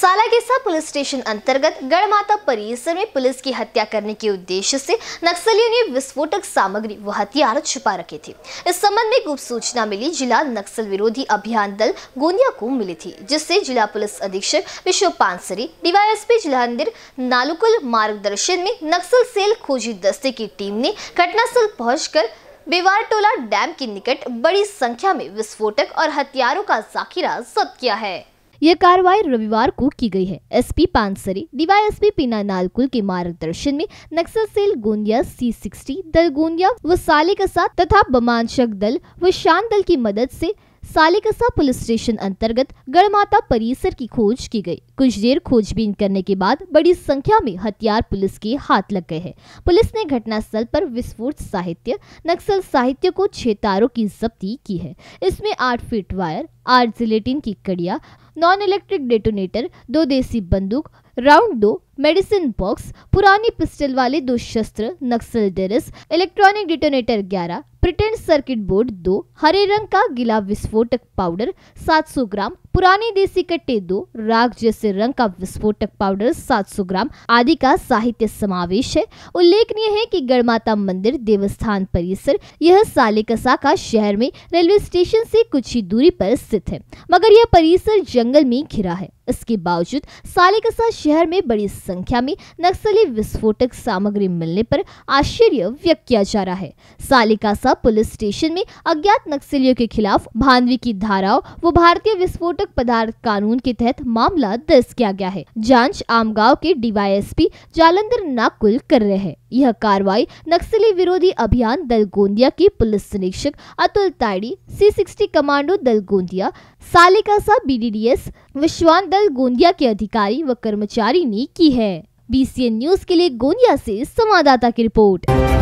सालागेसा police station अंतर्गत गढ़माता परिसर में पुलिस की हत्या करने के उद्देश्य से नक्सलियों ने विस्फोटक सामग्री व हथियार छुपा रखे थे इस संबंध में गुप्त सूचना मिली जिला नक्सल विरोधी अभियान दल गोंदिया को मिली थी जिससे जिला पुलिस अधीक्षक विश्व पानसरी डीवाईएसपी जिला नालुकुल मार्गदर्शन में नक्सल सेल खोजी दस्ते की टीम ने घटनास्थल बेवार बेवारटोला डैम के निकट बड़ी संख्या में विस्फोटक और हथियारों का जाखिरा जब्त किया है यह कार्रवाई रविवार को की गई है एसपी पानसरी डीवाईएसपी पीना नालकुल के मार्गदर्शन में Naxal cell Gondia C sixty दल गोंदिया व साले का साथ तथा बमांशक दल व शान दल की मदद ऐसी सालिकसा पुलिस स्टेशन अंतर्गत गढ़माता परिसर की खोज की गई कुछ देर खोजबीन करने के बाद बड़ी संख्या में हथियार पुलिस के हाथ लग गए हैं पुलिस ने घटनास्थल पर विस्फोट साहित्य नक्सल साहित्य को छह तारों की जब्ती की है इसमें आठ फीट वायर आठ जिलेटिन की कड़िया नॉन इलेक्ट्रिक डेटोनेटर दो देसी बंदूक राउंड दो मेडिसिन बॉक्स पुरानी पिस्टल वाले दो शस्त्र नक्सल डेरिस electronic detonator 11 printed circuit board दो हरे रंग का गीला विस्फोटक पाउडर 700 ग्राम पुराने देसी कट्टे दो राग जैसे रंग का विस्फोटक पाउडर 700 ग्राम आदि का साहित्य समावेश है उल्लेखनीय है कि गणमाता मंदिर देवस्थान परिसर यह का शहर में रेलवे स्टेशन से कुछ ही दूरी पर स्थित है मगर यह परिसर जंगल में घिरा है इसके बावजूद सालेकसा शहर में बड़ी संख्या में नक्सली विस्फोटक सामग्री मिलने पर आश्चर्य व्यक्त किया जा रहा है सालिकासा पुलिस स्टेशन में अज्ञात नक्सलियों के खिलाफ भानवी की धाराओं व भारतीय विस्फोटक पदार्थ कानून के तहत मामला दर्ज किया गया है जांच आमगांव के डीवाईएसपी जालंधर नागकुल कर रहे हैं यह कार्रवाई नक्सली विरोधी अभियान दल गोंदिया के पुलिस निरीक्षक अतुल ताड़ी सी सिक्सटी कमांडो दल गोंदिया सालिका सा बीडीडीएस विश्वान दल गोंदिया के अधिकारी व कर्मचारी ने की है बीसीएन न्यूज के लिए गोंदिया से संवाददाता की रिपोर्ट